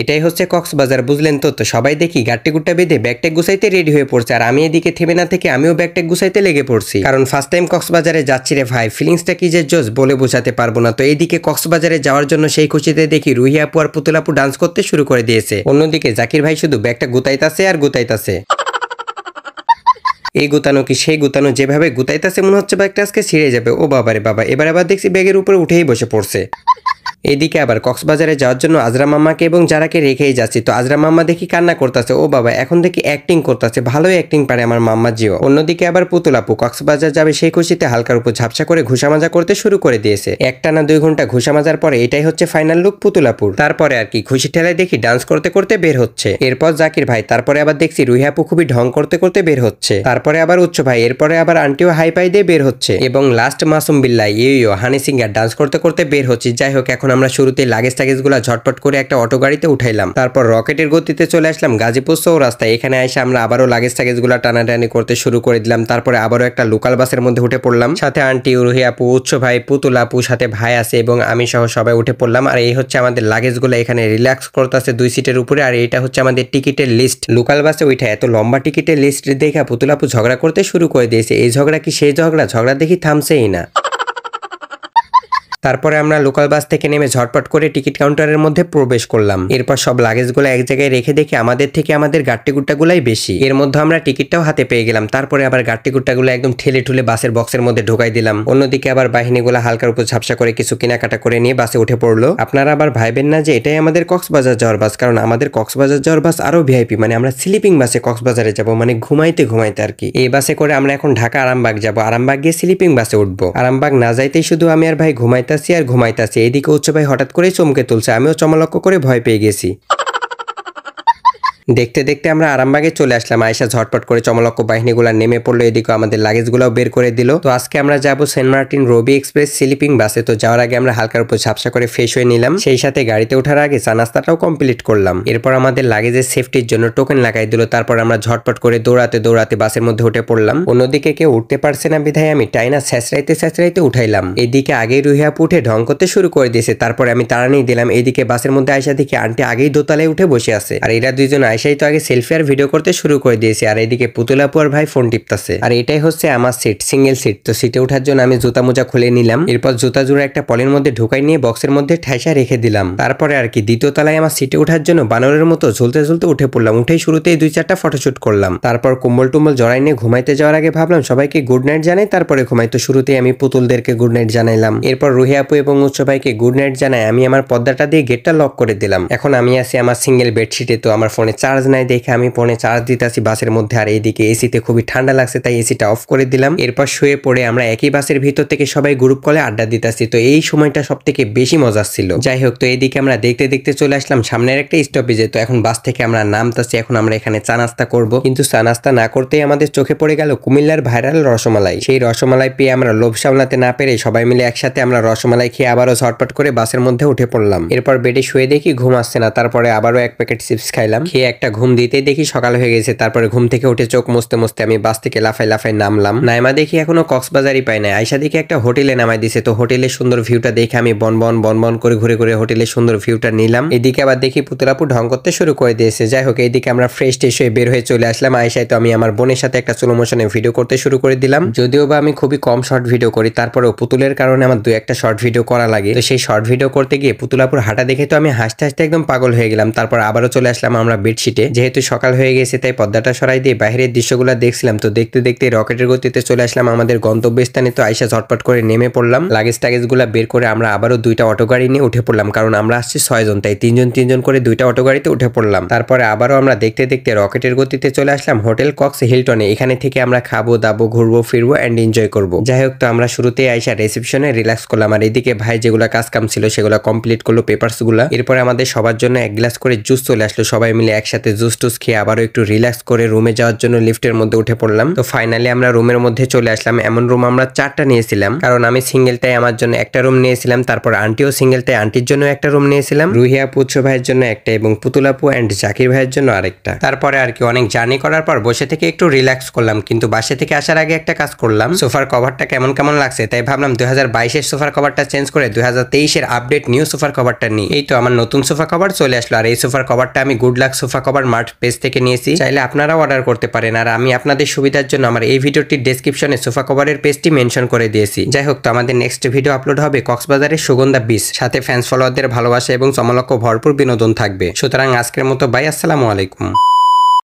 এটাই হচ্ছে কক্সবাজার বুঝলেন তো তো সবাই দেখি গাড়টি গুট্টা বেঁধে ব্যাগটেক গুছাইতে রেডি হয়ে পড়ছে আর আমি এদিকে থেমে না থেকে আমিও ব্যাগটেক গুছাইতে লেগে পড়ছি কারণ ফার্স্ট টাইম কক্সবাজারে যাচ্ছি রে ভাই ফিলিংসটা কি যে জোস বলে বোঝাতে পারবো না তো এইদিকে কক্সবাজারে যাওয়ার জন্য সেই খুশিতে দেখি রুহি আপু আর পুতুলাপু ডান্স করতে শুরু করে দিয়েছে অন্যদিকে জাকির ভাই শুধু ব্যাগটা গুতাইতাছে আর গুতাইতাছে এই গুতানো কি সেই গুতানো যেভাবে গুতাইতাছে মনে হচ্ছে ব্যাগটা আজকে ছিঁড়ে যাবে ও বাবারে বাবা এবার আবার দেখছি ব্যাগের উপরে উঠেই বসে পড়ছে এদিকে আবার কক্সবাজারে যাওয়ার জন্য আজরা মাম্মাকে এবং যারাকে রেখেই যাচ্ছি তো আজরা মাম্মা দেখি কান্না করতেছে ও বাবা এখন দেখি অ্যাক্টিং করতেছে ভালোই অ্যাক্টিং পারে আমার মাম্মা জিও অন্যদিকে আবার পুতুলাপু কক্সবাজার যাবে সেই খুশিতে হালকার উপর ঝাপসা করে ঘুষামাজা করতে শুরু করে দিয়েছে একটা না দুই ঘন্টা ঘুষামাজার পরে এটাই হচ্ছে ফাইনাল লুক পুতুলাপুর তারপরে আর কি খুশি ঠেলায় দেখি ডান্স করতে করতে বের হচ্ছে এরপর জাকির ভাই তারপরে আবার দেখছি রুহিয়াপু আপু খুবই ঢং করতে করতে বের হচ্ছে তারপরে আবার উচ্চ ভাই এরপরে আবার আন্টিও হাই পাই দিয়ে বের হচ্ছে এবং লাস্ট মাসুম বিল্লাই ইউ হানি সিঙ্গার ডান্স করতে করতে বের হচ্ছে যাই হোক এখন আমরা শুরুতে লাগেজ টাগেজগুলো ঝটপট করে একটা অটো গাড়িতে উঠাইলাম তারপর রকেটের গতিতে চলে আসলাম গাজীপুর সৌ রাস্তায় এখানে এসে আমরা আবারও লাগেজ টাগেজগুলো টানাটানি করতে শুরু করে দিলাম তারপরে আবারও একটা লোকাল বাসের মধ্যে উঠে পড়লাম সাথে আন্টি রুহিয়াপু আপু উচ্চ ভাই পুতুলাপু সাথে ভাই আছে এবং আমি সহ সবাই উঠে পড়লাম আর এই হচ্ছে আমাদের লাগেজগুলো এখানে রিল্যাক্স করতে আছে দুই সিটের উপরে আর এটা হচ্ছে আমাদের টিকিটের লিস্ট লোকাল বাসে উঠে এত লম্বা টিকিটের লিস্ট দেখে পুতুলাপু ঝগড়া করতে শুরু করে দিয়েছে এই ঝগড়া কি সেই ঝগড়া ঝগড়া দেখি থামছেই না তারপরে আমরা লোকাল বাস থেকে নেমে ঝটপট করে টিকিট কাউন্টারের মধ্যে প্রবেশ করলাম এরপর সব লাগেজগুলো এক জায়গায় রেখে দেখে আমাদের থেকে আমাদের গাট্টিগুট্টাগুলাই বেশি এর মধ্যে আমরা টিকিটটাও হাতে পেয়ে গেলাম তারপরে আবার গাট্টিগুট্টাগুলো একদম ঠেলে ঠুলে বাসের বক্সের মধ্যে ঢোকাই দিলাম অন্যদিকে আবার বাহিনীগুলো হালকার উপর ঝাপসা করে কিছু কেনাকাটা করে নিয়ে বাসে উঠে পড়লো আপনারা আবার ভাইবেন না যে এটাই আমাদের কক্সবাজার যাওয়ার বাস কারণ আমাদের কক্সবাজার যাওয়ার বাস আরও ভিআইপি মানে আমরা স্লিপিং বাসে কক্সবাজারে যাব মানে ঘুমাইতে ঘুমাইতে আর কি এই বাসে করে আমরা এখন ঢাকা আরামবাগ যাব আরামবাগ গিয়ে স্লিপিং বাসে উঠবো আরামবাগ না যাইতেই শুধু আমি আর ভাই ঘুমাইতে খাইতাছি আর ঘুমাইতাছি এদিকে উচ্চ ভাই হঠাৎ করে চমকে তুলছে আমিও চমলক্ষ করে ভয় পেয়ে গেছি দেখতে দেখতে আমরা আরামবাগে চলে আসলাম আয়সা ঝটপট করে চমলক্ষ বাহিনীগুলো নেমে পড়লো এদিকে আমাদের লাগেজগুলোও বের করে দিল তো আজকে আমরা যাব saint Martin Rabi express sleeping বাসে তো যাওয়ার আগে আমরা হালকার উপর ঝাপসা করে ফ্রেশ হয়ে নিলাম সেই সাথে গাড়িতে ওঠার আগে চা নাস্তাটাও কমপ্লিট করলাম এরপর আমাদের লাগেজের সেফটির জন্য টোকেন লাগাই দিল তারপর আমরা ঝটপট করে দৌড়াতে দৌড়াতে বাসের মধ্যে উঠে পড়লাম অন্যদিকে কেউ উঠতে পারছে না বিধায় আমি টাইনা স্যাঁচড়াইতে স্যাঁচড়াইতে উঠাইলাম এদিকে আগেই রুহিয়া উঠে ঢং করতে শুরু করে দিয়েছে তারপরে আমি নিয়ে দিলাম এদিকে বাসের মধ্যে আয়সা দেখি আনটি আগেই দোতলায় উঠে বসে আছে আর এরা দুজন সেই তো আগে সেলফি আর ভিডিও করতে শুরু করে দিয়েছে আর এদিকে পুতুলাপুয়ার আর ভাই ফোন টিপতাছে আর এটাই হচ্ছে আমার সিট সিঙ্গেল সিট তো সিটে ওঠার জন্য আমি জুতা মোজা খুলে নিলাম এরপর জুতা জোড়া একটা পলের মধ্যে ঢুকাই নিয়ে বক্সের মধ্যে ঠাইসা রেখে দিলাম তারপরে আর কি দ্বিতীয় তলায় আমার সিটে ওঠার জন্য বানরের মতো ঝুলতে ঝুলতে উঠে পড়লাম উঠেই শুরুতেই দুই চারটা ফটোশুট করলাম তারপর কম্বল টুম্বল জড়াই নিয়ে ঘুমাইতে যাওয়ার আগে ভাবলাম সবাইকে গুড নাইট জানাই তারপরে ঘুমাই তো শুরুতেই আমি পুতুলদেরকে গুড নাইট জানাইলাম এরপর রুহি আপু এবং উচ্চ ভাইকে গুড নাইট জানাই আমি আমার পর্দাটা দিয়ে গেটটা লক করে দিলাম এখন আমি আছি আমার সিঙ্গেল বেডশিটে তো আমার ফোনে চার্জ নাই দেখে আমি ফোনে চার্জ দিতেছি বাসের মধ্যে আর এইদিকে এসিতে খুবই ঠান্ডা লাগছে তাই এসিটা অফ করে দিলাম এরপর শুয়ে পড়ে আমরা একই বাসের ভিতর থেকে সবাই গ্রুপ কলে আড্ডা দিতেছি তো এই সময়টা সব থেকে বেশি মজার ছিল যাই হোক তো এইদিকে আমরা দেখতে দেখতে চলে আসলাম সামনের একটা স্টপেজে তো এখন বাস থেকে আমরা নামতাছি এখন আমরা এখানে চা নাস্তা করবো কিন্তু চা নাস্তা না করতেই আমাদের চোখে পড়ে গেল কুমিল্লার ভাইরাল রসমালাই সেই রসমালাই পেয়ে আমরা লোভ সামলাতে না পেরে সবাই মিলে একসাথে আমরা রসমালাই খেয়ে আবারও ঝটপট করে বাসের মধ্যে উঠে পড়লাম এরপর বেডে শুয়ে দেখি ঘুম আসছে না তারপরে আবারও এক প্যাকেট চিপস খাইলাম খেয়ে একটা ঘুম দিতে দেখি সকাল হয়ে গেছে তারপরে ঘুম থেকে উঠে চোখ মুসতে মুসতে আমি বাস থেকে লাফাই লাফাই নামলাম নাইমা দেখি এখনো কক্সবাজারই পাই না আয়সা দেখি একটা হোটেলে নামাই দিছে তো হোটেলের সুন্দর ভিউটা দেখে আমি বন বন বন বন করে ঘুরে ঘুরে হোটেলের সুন্দর ভিউটা নিলাম এদিকে আবার দেখি পুতুলাপু ঢং করতে শুরু করে দিয়েছে যাই হোক এইদিকে আমরা ফ্রেশ টেস হয়ে বের হয়ে চলে আসলাম আয়সায় তো আমি আমার বোনের সাথে একটা স্লো মোশনে ভিডিও করতে শুরু করে দিলাম যদিও বা আমি খুবই কম শর্ট ভিডিও করি তারপরেও পুতুলের কারণে আমার দু একটা শর্ট ভিডিও করা লাগে তো সেই শর্ট ভিডিও করতে গিয়ে পুতুলাপুর হাঁটা দেখে তো আমি হাসতে হাসতে একদম পাগল হয়ে গেলাম তারপর আবারও চলে আসলাম আমরা বেড বেডশিটে যেহেতু সকাল হয়ে গেছে তাই পদ্মাটা সরাই দিয়ে বাইরের দৃশ্যগুলো দেখছিলাম তো দেখতে দেখতে রকেটের গতিতে চলে আসলাম আমাদের গন্তব্যস্থানে তো আইসা ঝটপট করে নেমে পড়লাম লাগেজ টাগেজগুলো বের করে আমরা আবারও দুইটা অটো গাড়ি নিয়ে উঠে পড়লাম কারণ আমরা আসছি ছয়জন তাই তিনজন তিনজন করে দুইটা অটো গাড়িতে উঠে পড়লাম তারপরে আবারও আমরা দেখতে দেখতে রকেটের গতিতে চলে আসলাম হোটেল কক্স হিলটনে এখানে থেকে আমরা খাবো দাবো ঘুরবো ফিরবো অ্যান্ড এনজয় করবো যাই হোক তো আমরা শুরুতেই আইসা রিসেপশনে রিল্যাক্স করলাম আর এদিকে ভাই যেগুলো কাজ কাম ছিল সেগুলো কমপ্লিট করলো পেপার্সগুলো এরপরে আমাদের সবার জন্য এক গ্লাস করে জুস চলে আসলো সবাই মিলে একসাথে একসাথে জুস টুস খেয়ে আবারও একটু রিল্যাক্স করে রুমে যাওয়ার জন্য লিফটের মধ্যে উঠে পড়লাম তো ফাইনালি আমরা রুমের মধ্যে চলে আসলাম এমন রুম আমরা চারটা নিয়েছিলাম কারণ আমি সিঙ্গেলটাই আমার জন্য একটা রুম নিয়েছিলাম তারপর আন্টিও টাই আন্টির জন্য একটা রুম নিয়েছিলাম রুহিয়া পুচ্ছ ভাইয়ের জন্য একটা এবং পুতুলাপু অ্যান্ড জাকির ভাইয়ের জন্য আরেকটা তারপরে আর কি অনেক জার্নি করার পর বসে থেকে একটু রিল্যাক্স করলাম কিন্তু বাসে থেকে আসার আগে একটা কাজ করলাম সোফার কভারটা কেমন কেমন লাগছে তাই ভাবলাম দু হাজার বাইশের সোফার কভারটা চেঞ্জ করে দু হাজার তেইশের আপডেট নিউ সোফার কভারটা নিই এই তো আমার নতুন সোফা কভার চলে আসলো আর এই সোফার কভারটা আমি good luck sofa cover mart page থেকে নিয়েছি চাইলে আপনারাও অর্ডার করতে পারেন আর আমি আপনাদের সুবিধার জন্য আমার এই ভিডিওটি ডেসক্রিপশনে সোফা কভারের পেজটি মেনশন করে দিয়েছি যাই হোক তো আমাদের নেক্সট ভিডিও আপলোড হবে কক্সবাজারের সুগন্ধা বিচ সাথে ফ্যান্স ফলোয়ারদের ভালোবাসা এবং চমলক্ষ ভরপুর বিনোদন থাকবে সুতরাং আজকের মতো বাই আসসালামু আলাইকুম